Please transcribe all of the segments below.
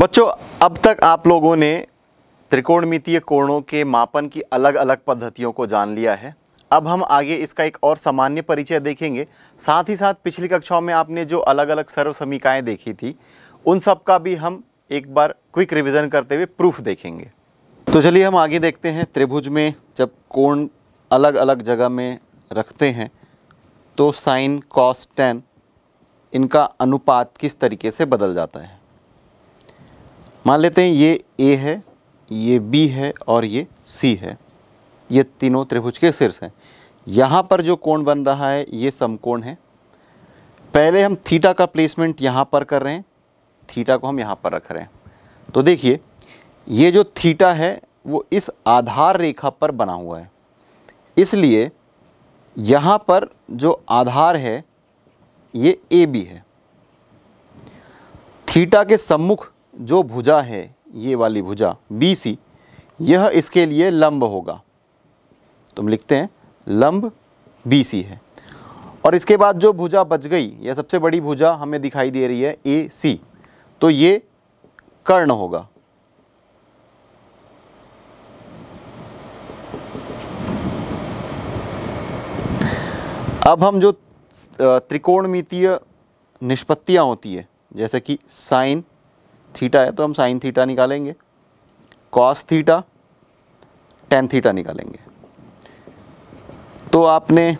बच्चों अब तक आप लोगों ने त्रिकोणमितीय कोणों के मापन की अलग अलग पद्धतियों को जान लिया है अब हम आगे इसका एक और सामान्य परिचय देखेंगे साथ ही साथ पिछली कक्षाओं में आपने जो अलग अलग सर्व समीकाएँ देखी थी उन सब का भी हम एक बार क्विक रिवीजन करते हुए प्रूफ देखेंगे तो चलिए हम आगे देखते हैं त्रिभुज में जब कोण अलग अलग जगह में रखते हैं तो साइन कॉस टेन इनका अनुपात किस तरीके से बदल जाता है मान लेते हैं ये ए है ये बी है और ये सी है ये तीनों त्रिभुज के शीर्ष हैं यहाँ पर जो कोण बन रहा है ये समकोण है पहले हम थीटा का प्लेसमेंट यहाँ पर कर रहे हैं थीटा को हम यहाँ पर रख रहे हैं तो देखिए ये जो थीटा है वो इस आधार रेखा पर बना हुआ है इसलिए यहाँ पर जो आधार है ये ए बी है थीटा के सम्मुख जो भुजा है ये वाली भुजा बी सी यह इसके लिए लंब होगा तुम लिखते हैं लंब बी सी है और इसके बाद जो भुजा बच गई यह सबसे बड़ी भुजा हमें दिखाई दे रही है ए सी तो ये कर्ण होगा अब हम जो त्रिकोणमितीय निष्पत्तियाँ होती है जैसे कि साइन थीटा है तो हम साइन थीटा निकालेंगे कॉस थीटा टेन थीटा निकालेंगे तो आपने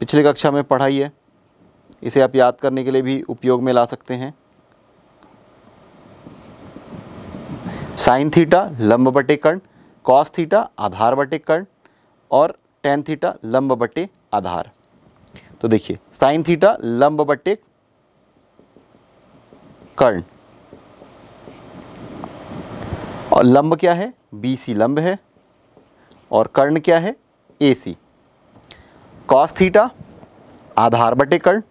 पिछले कक्षा में पढ़ाई है इसे आप याद करने के लिए भी उपयोग में ला सकते हैं साइन थीटा लंब बटे कर्ण कॉस थीटा आधार बटे कर्ण और टेन थीटा लंब बटे आधार तो देखिए साइन थीटा लंब बटे कर्ण और लंब क्या है बी सी लंब है और कर्ण क्या है ए सी कॉस थीटा आधार बटे कर्ण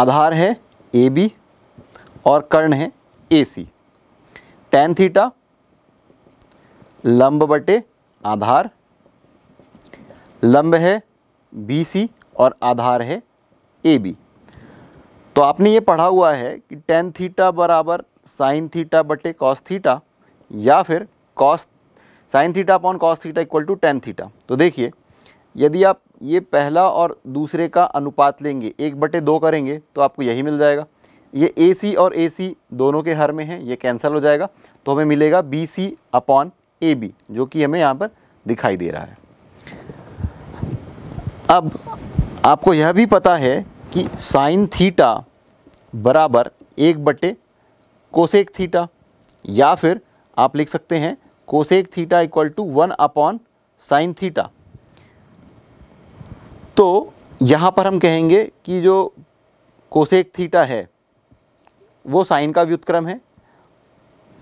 आधार है ए बी और कर्ण है ए सी टेन थीटा लंब बटे आधार लंब है बी सी और आधार है ए बी तो आपने ये पढ़ा हुआ है कि टेन थीटा बराबर साइन थीटा बटे कॉस थीटा या फिर cos sine theta upon cos theta equal to tan theta तो देखिए यदि आप ये पहला और दूसरे का अनुपात लेंगे एक बटे दो करेंगे तो आपको यही मिल जाएगा ये ए सी और ए सी दोनों के हर में है ये कैंसिल हो जाएगा तो हमें मिलेगा B C upon A B जो कि हमें यहाँ पर दिखाई दे रहा है अब आपको यह भी पता है कि साइन थीटा बराबर एक बट्टे कोसेक थीटा या फिर आप लिख सकते हैं cosec theta equal to one upon sine theta तो यहाँ पर हम कहेंगे कि जो कोसेक थीटा है वो साइन का व्युत्क्रम है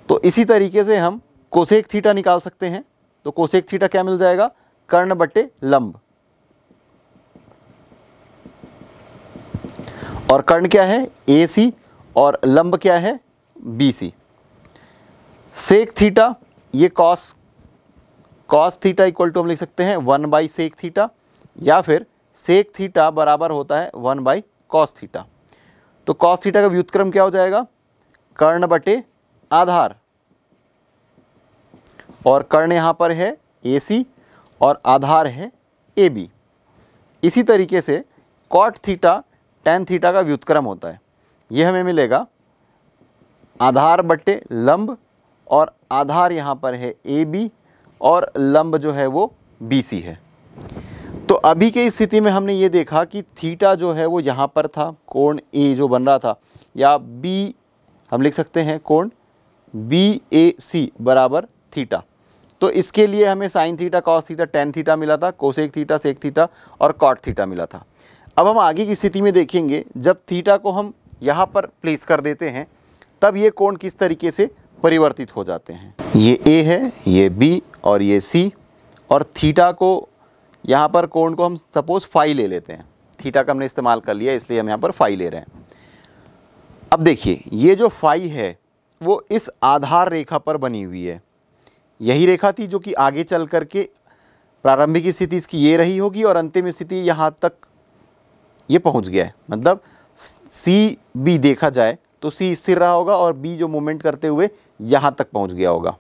तो इसी तरीके से हम कोसेक थीटा निकाल सकते हैं तो कोसेक थीटा क्या मिल जाएगा कर्ण बट्टे लंब और कर्ण क्या है ए सी और लंब क्या है बी सी सेक थीटा ये cos cos theta equal to हम लिख सकते हैं वन बाई सेक थीटा या फिर सेक थीटा बराबर होता है वन बाई कॉस थीटा तो कॉस थीटा का व्युतक्रम क्या हो जाएगा कर्ण बटे आधार और कर्ण यहाँ पर है ए सी और आधार है ए बी इसी तरीके से कॉट थीटा टेन थीटा का व्युतक्रम होता है ये हमें मिलेगा आधार बट्टे लंब और आधार यहाँ पर है ए बी और लंब जो है वो बी सी है तो अभी के स्थिति में हमने ये देखा कि थीटा जो है वो यहाँ पर था कोण ए जो बन रहा था या बी हम लिख सकते हैं कोण बी ए सी बराबर थीटा तो इसके लिए हमें sine theta cos theta tan theta मिला था कोसेक थीटा सेक थीटा और कॉट थीटा मिला था अब हम आगे की स्थिति में देखेंगे जब थीटा को हम यहाँ पर प्लेस कर देते हैं तब ये कोण किस तरीके से परिवर्तित हो जाते हैं ये ए है ये बी और ये सी और थीटा को यहाँ पर कोण को हम सपोज़ फाई ले लेते हैं थीटा का हमने इस्तेमाल कर लिया इसलिए हम यहाँ पर फाई ले रहे हैं अब देखिए ये जो फाई है वो इस आधार रेखा पर बनी हुई है यही रेखा थी जो कि आगे चल करके प्रारंभिक स्थिति इसकी ये रही होगी और अंतिम स्थिति यहाँ तक ये पहुंच गया है मतलब सी बी देखा जाए तो सी स्थिर रहा होगा और बी जो मूवमेंट करते हुए यहाँ तक पहुँच गया होगा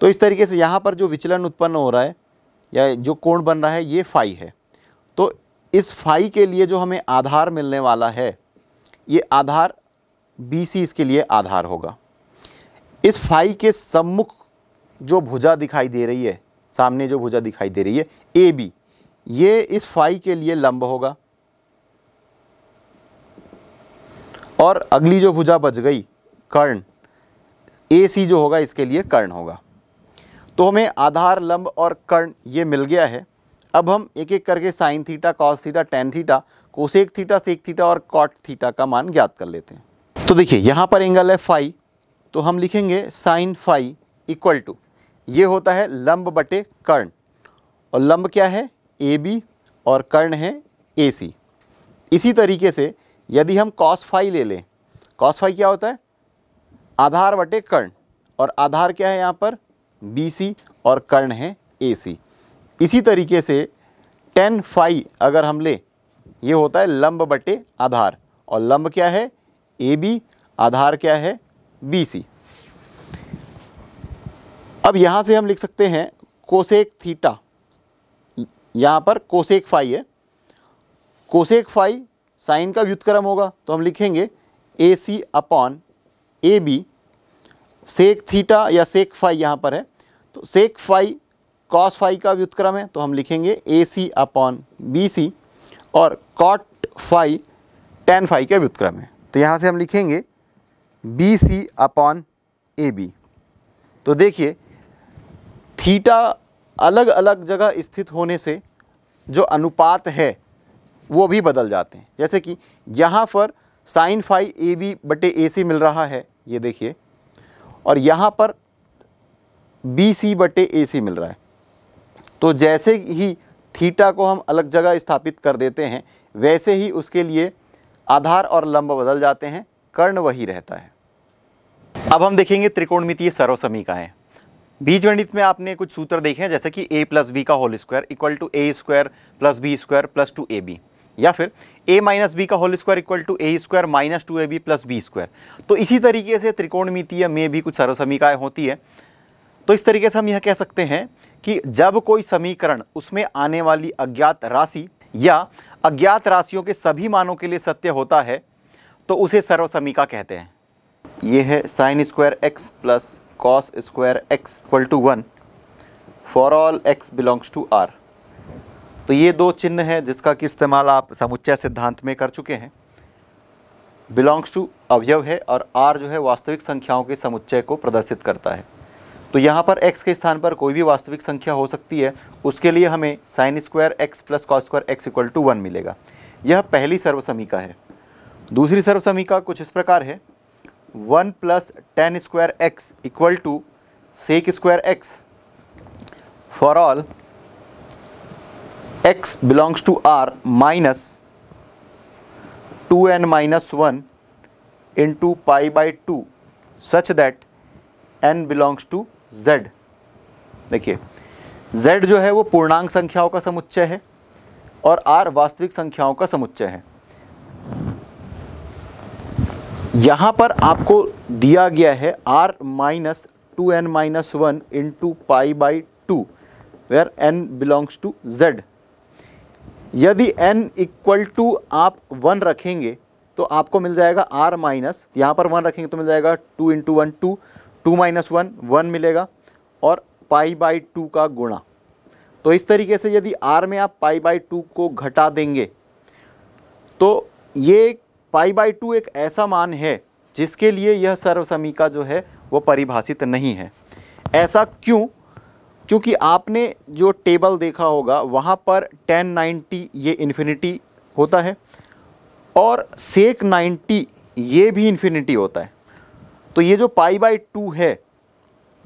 तो इस तरीके से यहाँ पर जो विचलन उत्पन्न हो रहा है या जो कोण बन रहा है ये फाई है तो इस फाई के लिए जो हमें आधार मिलने वाला है ये आधार बी सी इसके लिए आधार होगा इस फाई के सम्मुख जो भुजा दिखाई दे रही है सामने जो भुजा दिखाई दे रही है ए बी ये इस फाई के लिए लंब होगा और अगली जो भुजा बच गई कर्ण ए सी जो होगा इसके लिए कर्ण होगा तो हमें आधार लंब और कर्ण ये मिल गया है अब हम एक एक करके sine theta cos theta tan theta cosec theta sec theta और कॉट थीटा का मान ज्ञात कर लेते हैं तो देखिए यहाँ पर एंगल है फाइ तो हम लिखेंगे साइन फाइ इक्वल टू ये होता है लंब बटे कर्ण और लंब क्या है ए बी और कर्ण है ए सी इसी तरीके से यदि हम कॉस फाई ले लें कॉस फाई क्या होता है आधार बटे कर्ण और आधार क्या है यहाँ पर बी सी और कर्ण है ए सी इसी तरीके से टेन फाई अगर हम लें ये होता है लंब बटे आधार और लंब क्या है ए बी आधार क्या है बी सी अब यहाँ से हम लिख सकते हैं कोसेक थीटा यहाँ पर कोसेक फाई है कोसेक फाई साइन का व्युतक्रम होगा तो हम लिखेंगे A C upon A B sec theta या सेक फाई यहाँ पर है तो सेक फाई कॉस फाई का व्युतक्रम है तो हम लिखेंगे A C upon B C और कॉट फाई टेन फाई का व्युतक्रम है तो यहाँ से हम लिखेंगे B C upon A B तो देखिए थीटा अलग अलग जगह स्थित होने से जो अनुपात है वो भी बदल जाते हैं जैसे कि यहाँ पर साइन फाइव ए बी बटे ए सी मिल रहा है ये देखिए और यहाँ पर बी सी बटे ए सी मिल रहा है तो जैसे ही थीटा को हम अलग जगह स्थापित कर देते हैं वैसे ही उसके लिए आधार और लंब बदल जाते हैं कर्ण वही रहता है अब हम देखेंगे त्रिकोणमितीय सर्वसमीकाएँ बीजगणित में आपने कुछ सूत्र देखे हैं जैसे कि a प्लस बी का whole square equal to A square plus B square plus two A B या फिर ए माइनस बी का whole square equal to A square minus two A B plus B square तो इसी तरीके से त्रिकोणमितीय में भी कुछ सर्वसमीकाय होती है तो इस तरीके से हम यह कह सकते हैं कि जब कोई समीकरण उसमें आने वाली अज्ञात राशि या अज्ञात राशियों के सभी मानों के लिए सत्य होता है तो उसे सर्वसमीका कहते हैं ये है sine square x plus cos square x equal to one for all X belongs to R तो ये दो चिन्ह हैं जिसका कि इस्तेमाल आप समुच्चय सिद्धांत में कर चुके हैं बिलोंग्स टू अवयव है और आर जो है वास्तविक संख्याओं के समुच्चय को प्रदर्शित करता है तो यहाँ पर एक्स के स्थान पर कोई भी वास्तविक संख्या हो सकती है उसके लिए हमें sine square x plus cos square x equal to one मिलेगा यह पहली सर्वसमीका है दूसरी सर्वसमीका कुछ इस प्रकार है one plus tan square x equal to sec square x for all x belongs to r minus 2n minus 1 into pi by 2 such that n belongs to z देखिए z जो है वो पूर्णांक संख्याओं का समुच्चय है और r वास्तविक संख्याओं का समुच्चय है यहाँ पर आपको दिया गया है r minus two N minus one into pi by two where N belongs to Z यदि n इक्वल टू आप वन रखेंगे तो आपको मिल जाएगा r माइनस यहाँ पर वन रखेंगे तो मिल जाएगा two into one two two minus one one मिलेगा और पाई बाई टू का गुणा तो इस तरीके से यदि r में आप पाई बाई टू को घटा देंगे तो ये पाई बाई टू एक ऐसा मान है जिसके लिए यह सर्वसमीका जो है वो परिभाषित नहीं है ऐसा क्यों क्योंकि आपने जो टेबल देखा होगा वहाँ पर टेन नाइन्टी ये इन्फिनिटी होता है और सेक नाइन्टी ये भी इन्फिनिटी होता है तो ये जो पाई बाई टू है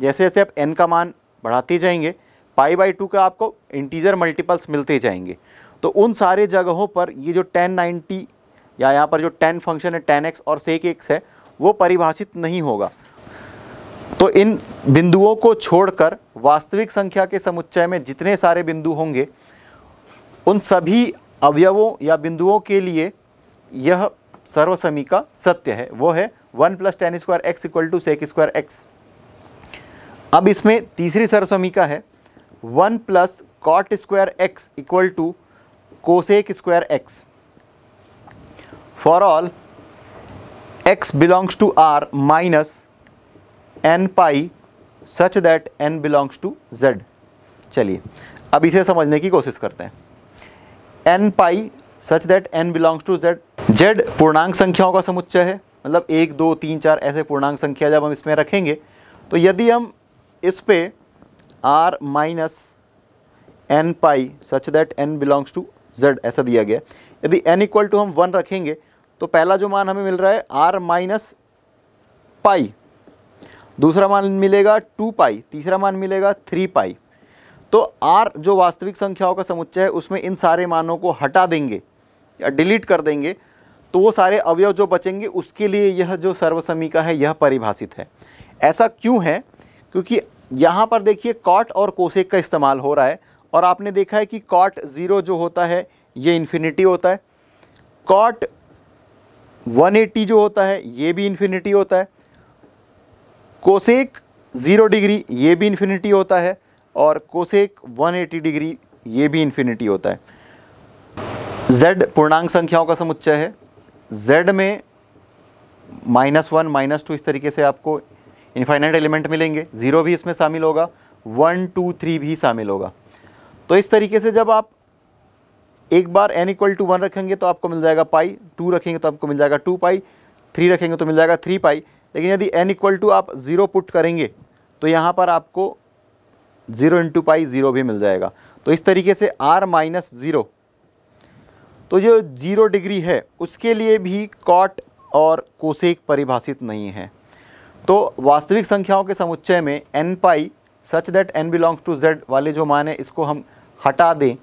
जैसे जैसे आप एन का मान बढ़ाते जाएंगे पाई बाई टू का आपको इंटीजर मल्टीपल्स मिलते जाएंगे तो उन सारे जगहों पर ये जो टेन नाइन्टी या यहाँ पर जो टेन फंक्शन है टेन एक्स और सेक एक्स है वो परिभाषित नहीं होगा तो इन बिंदुओं को छोड़कर वास्तविक संख्या के समुच्चय में जितने सारे बिंदु होंगे उन सभी अवयवों या बिंदुओं के लिए यह सर्वसमी का सत्य है वो है one plus tan square x equal to sec square X अब इसमें तीसरी सर्वसमीका है one plus cot square x equal to cosec square x for all X belongs to R minus N pi such that N belongs to Z चलिए अब इसे समझने की कोशिश करते हैं N pi such that N belongs to Z Z पूर्णांक संख्याओं का समुच्चय है मतलब एक दो तीन चार ऐसे पूर्णांक संख्या जब हम इसमें रखेंगे तो यदि हम इस पे R minus N pi such that N belongs to Z ऐसा दिया गया यदि एन इक्वल टू हम वन रखेंगे तो पहला जो मान हमें मिल रहा है आर माइनस पाई दूसरा मान मिलेगा टू पाई तीसरा मान मिलेगा थ्री पाई तो आर जो वास्तविक संख्याओं का समुच्चय है उसमें इन सारे मानों को हटा देंगे या डिलीट कर देंगे तो वो सारे अवयव जो बचेंगे उसके लिए यह जो सर्वसमीका है यह परिभाषित है ऐसा क्यों है क्योंकि यहाँ पर देखिए कॉट और कोसेक का इस्तेमाल हो रहा है और आपने देखा है कि कॉट ज़ीरो जो होता है ये इन्फिनिटी होता है कॉट 180 जो होता है ये भी इन्फिनिटी होता है कोसेक ज़ीरो डिग्री ये भी इन्फिनिटी होता है और कोसेक 180 डिग्री ये भी इन्फिनिटी होता है z पूर्णांक संख्याओं का समुच्चय है z में माइनस वन माइनस टू इस तरीके से आपको इन्फाइनाइट एलिमेंट मिलेंगे ज़ीरो भी इसमें शामिल होगा वन टू थ्री भी शामिल होगा तो इस तरीके से जब आप एक बार n इक्वल टू वन रखेंगे तो आपको मिल जाएगा पाई टू रखेंगे तो आपको मिल जाएगा टू पाई थ्री रखेंगे तो मिल जाएगा थ्री पाई लेकिन यदि एन इक्वल टू आप ज़ीरो पुट करेंगे तो यहाँ पर आपको ज़ीरो इंटू पाई ज़ीरो भी मिल जाएगा तो इस तरीके से आर माइनस ज़ीरो तो जो ज़ीरो डिग्री है उसके लिए भी कॉट और कोसेक परिभाषित नहीं है तो वास्तविक संख्याओं के समुच्चय में N pi such that N belongs to Z वाले जो मान है इसको हम हटा दें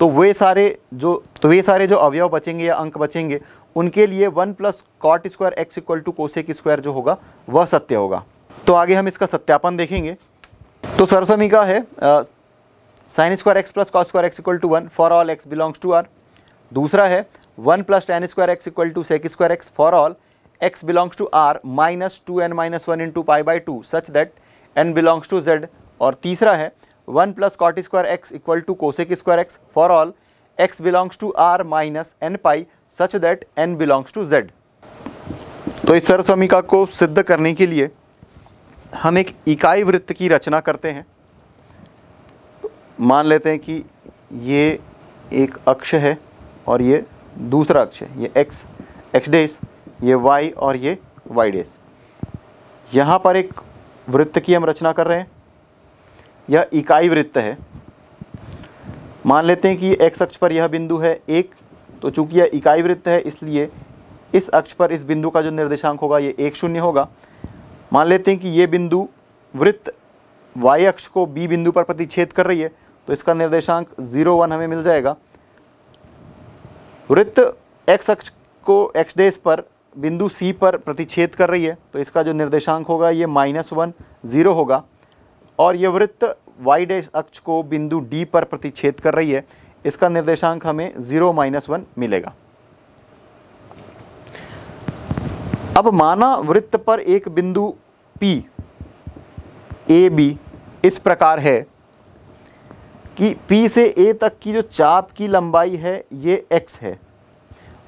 तो वे सारे जो तो वे सारे जो अवयव बचेंगे या अंक बचेंगे उनके लिए one plus cot square x equal to cosec square जो होगा वह सत्य होगा तो आगे हम इसका सत्यापन देखेंगे तो सरसमी का है sine square x plus cot square x equal to one for all X belongs to R दूसरा है one plus tan square x equal to sec square x for all X belongs to R minus two N minus one into pi by two such that N belongs to Z और तीसरा है one plus cot square x equal to cosec square x for all x belongs to r minus n pi such that n belongs to z. तो इस सर्व समीका को सिद्ध करने के लिए हम एक इकाई वृत्त की रचना करते हैं मान लेते हैं कि ये एक अक्ष है और ये दूसरा अक्ष है ये x x डेस ये y और ये y डेस यहाँ पर एक वृत्त की हम रचना कर रहे हैं यह इकाई वृत्त है मान लेते हैं कि एक्स अक्ष पर यह बिंदु है एक तो चूंकि यह इकाई वृत्त है इसलिए इस अक्ष पर इस बिंदु का जो निर्देशांक होगा ये एक शून्य होगा मान लेते हैं कि ये बिंदु वृत्त वाई अक्ष को बी बिंदु पर प्रतिच्छेद कर रही है तो इसका निर्देशांक जीरो वन हमें मिल जाएगा वृत्त एक्स अक्ष को एक्स डेस पर बिंदु सी पर प्रतिच्छेद कर रही है तो इसका जो निर्देशांक होगा ये माइनस वन ज़ीरो होगा और यह वृत्त वाई डैश अक्ष को बिंदु डी पर प्रतिच्छेद कर रही है इसका निर्देशांक हमें ज़ीरो माइनस वन मिलेगा अब माना वृत्त पर एक बिंदु पी ए बी इस प्रकार है कि P से A तक की जो चाप की लंबाई है ये x है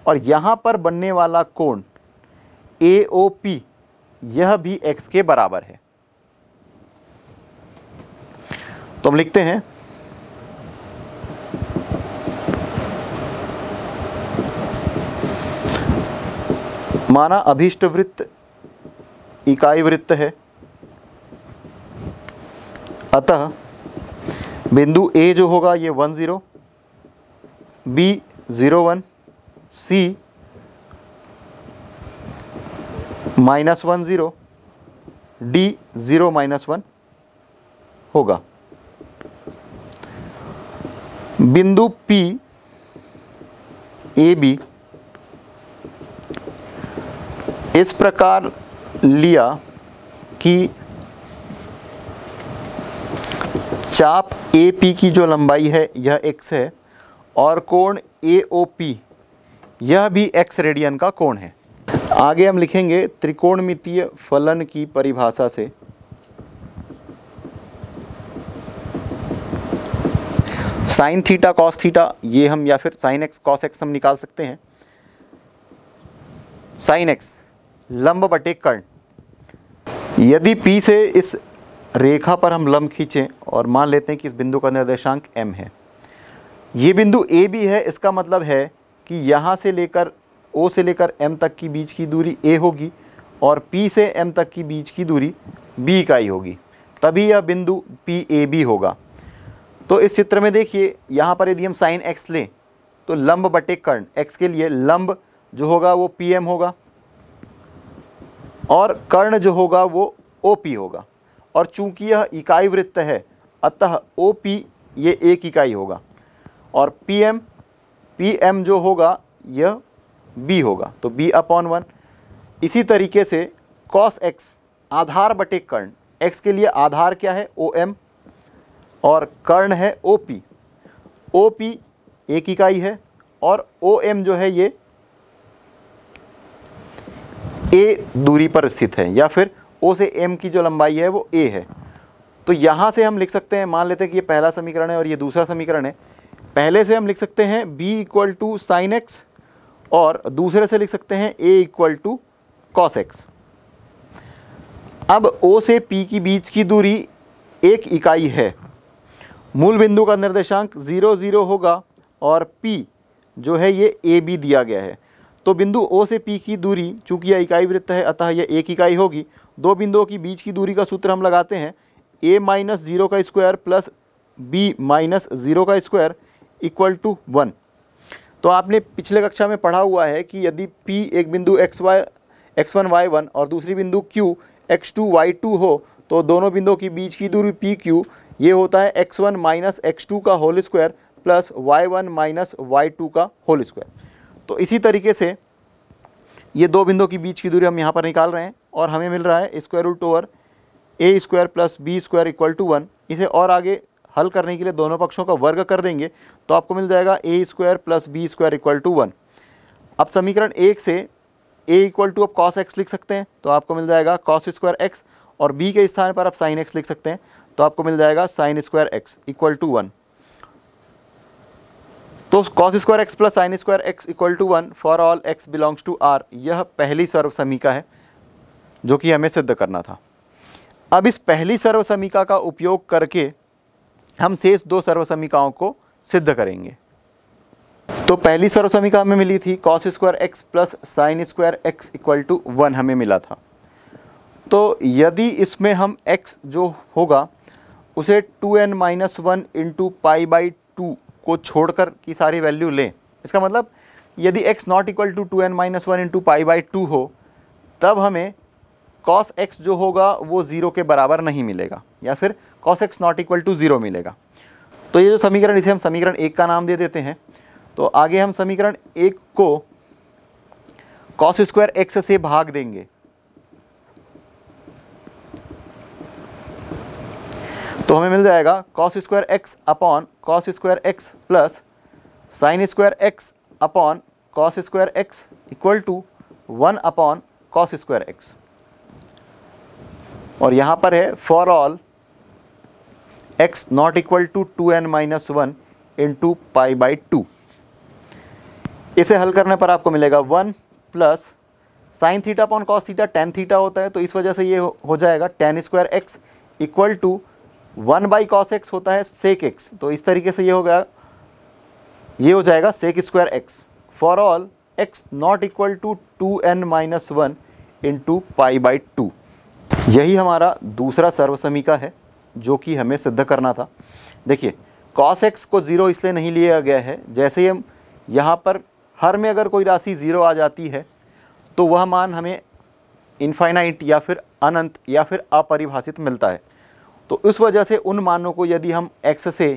और यहाँ पर बनने वाला कोण AOP यह भी x के बराबर है तो हम लिखते हैं माना अभीष्ट वृत्त इकाई वृत्त है अतः बिंदु ए जो होगा ये one zero B zero one C minus one zero D zero minus one होगा बिंदु पी ए बी इस प्रकार लिया कि चाप ए पी की जो लंबाई है यह एक्स है और कोण ए ओ पी यह भी एक्स रेडियन का कोण है आगे हम लिखेंगे त्रिकोणमितीय फलन की परिभाषा से साइन थीटा कॉस थीटा ये हम या फिर साइन एक्स कॉस एक्स हम निकाल सकते हैं साइन एक्स लंब बटे कर्ण यदि P से इस रेखा पर हम लंब खींचें और मान लेते हैं कि इस बिंदु का निर्देशांक m है ये बिंदु A भी है इसका मतलब है कि यहाँ से लेकर O से लेकर m तक की बीच की दूरी A होगी और P से m तक की बीच की दूरी B इकाई होगी तभी यह बिंदु पी ए बी होगा तो इस चित्र में देखिए यहाँ पर यदि हम साइन एक्स लें तो लंब बटे कर्ण एक्स के लिए लंब जो होगा वो पी एम होगा और कर्ण जो होगा वो ओ पी होगा और चूंकि यह इकाई वृत्त है अतः ओ पी ये एक इकाई होगा और पी एम पी एम जो होगा यह बी होगा तो बी अपॉन वन इसी तरीके से कॉस एक्स आधार बटे कर्ण एक्स के लिए आधार क्या है ओ एम और कर्ण है ओ पी ओ पी एक इकाई है और ओ एम जो है ये ए दूरी पर स्थित है या फिर ओ से एम की जो लंबाई है वो ए है तो यहाँ से हम लिख सकते हैं मान लेते हैं कि ये पहला समीकरण है और ये दूसरा समीकरण है पहले से हम लिख सकते हैं b equal to sine X और दूसरे से लिख सकते हैं a equal to cos X अब O से P की बीच की दूरी एक इकाई है मूल बिंदु का निर्देशांक ज़ीरो ज़ीरो होगा और P जो है ये ए बी दिया गया है तो बिंदु O से P की दूरी चूँकि यह इकाई वृत्त है अतः यह एक इकाई होगी दो बिंदुओं की बीच की दूरी का सूत्र हम लगाते हैं ए माइनस ज़ीरो का square plus B minus zero का स्क्वायर इक्वल टू वन तो आपने पिछले कक्षा में पढ़ा हुआ है कि यदि P एक बिंदु X Y X one Y one और दूसरी बिंदु Q X two Y two हो तो दोनों बिंदुओं की बीच की दूरी पी क्यू ये होता है X one minus X two का whole square plus Y one minus Y two का होल स्क्वायर तो इसी तरीके से ये दो बिंदुओं के बीच की दूरी हम यहाँ पर निकाल रहे हैं और हमें मिल रहा है square root over A square plus B square equal to one इसे और आगे हल करने के लिए दोनों पक्षों का वर्ग कर देंगे तो आपको मिल जाएगा A square plus B square equal to one अब समीकरण एक से ए इक्वल टू आप कॉस एक्स लिख सकते हैं तो आपको मिल जाएगा कॉस स्क्वायर एक्स और बी के स्थान पर आप साइन एक्स लिख सकते हैं तो आपको मिल जाएगा sine square x equal to one तो cos square x plus sine square x equal to one for all X belongs to R यह पहली सर्व समीका है जो कि हमें सिद्ध करना था अब इस पहली सर्व समीका का उपयोग करके हम शेष दो सर्व समीकाओं को सिद्ध करेंगे तो पहली सर्व समीका हमें मिली थी cos square x plus sine square x equal to one हमें मिला था तो यदि इसमें हम x जो होगा उसे two N minus one into pi by two को छोड़कर की सारी वैल्यू लें इसका मतलब यदि x not equal to two N minus one into pi by two हो तब हमें कॉस x जो होगा वो ज़ीरो के बराबर नहीं मिलेगा या फिर cos x not equal to zero मिलेगा तो ये जो समीकरण इसे हम समीकरण एक का नाम दे देते हैं तो आगे हम समीकरण एक को कॉस स्क्वायर एक्स से भाग देंगे तो हमें मिल जाएगा cos square x upon cos square x plus sine square x upon cos square x equal to one upon cos square x और यहाँ पर है for all x not equal to two N minus one into pi by two इसे हल करने पर आपको मिलेगा one plus sine theta upon cos theta tan theta होता है तो इस वजह से ये हो जाएगा ten square x equal to one by cos x होता है सेक एक्स तो इस तरीके से ये हो गया ये हो जाएगा sec square x for all x not equal to two N minus one into pi by two यही हमारा दूसरा सर्वसमीका है जो कि हमें सिद्ध करना था देखिए कॉस एक्स को ज़ीरो इसलिए नहीं लिया गया है जैसे ही हम यहाँ पर हर में अगर कोई राशि ज़ीरो आ जाती है तो वह मान हमें इनफाइनाइट या फिर अनंत या फिर अपरिभाषित मिलता है तो इस वजह से उन मानों को यदि हम एक्स से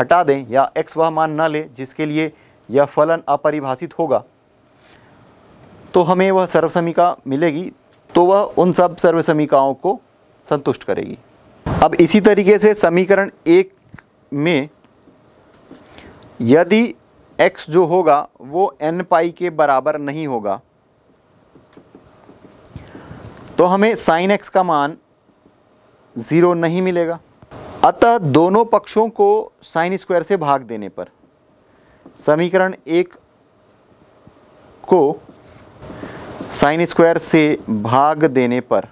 हटा दें या एक्स वह मान ना लें जिसके लिए यह फलन अपरिभाषित होगा तो हमें वह सर्वसमिका मिलेगी तो वह उन सब सर्वसमिकाओं को संतुष्ट करेगी अब इसी तरीके से समीकरण एक में यदि x जो होगा वो n पाई के बराबर नहीं होगा तो हमें साइन x का मान ज़ीरो नहीं मिलेगा अतः दोनों पक्षों को साइन स्क्वायर से भाग देने पर समीकरण एक को साइन स्क्वायर से भाग देने पर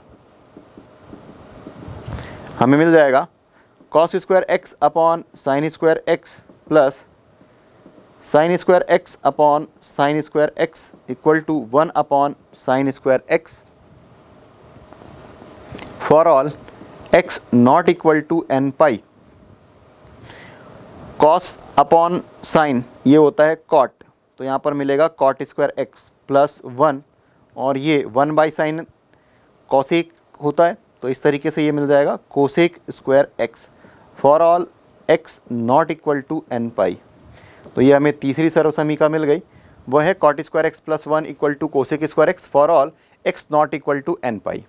हमें मिल जाएगा cos square x upon sine square x plus sine square x upon sine square x equal to one upon sine square x for all x not equal to n pi cos upon sine ये होता है cot तो यहाँ पर मिलेगा cot square x plus one और ये one by sine cosec होता है तो इस तरीके से ये मिल जाएगा cosec square x for all x not equal to n pi तो ये हमें तीसरी सर्वसमीका मिल गई वह है cot square x plus one equal to cosec square x for all x not equal to n pi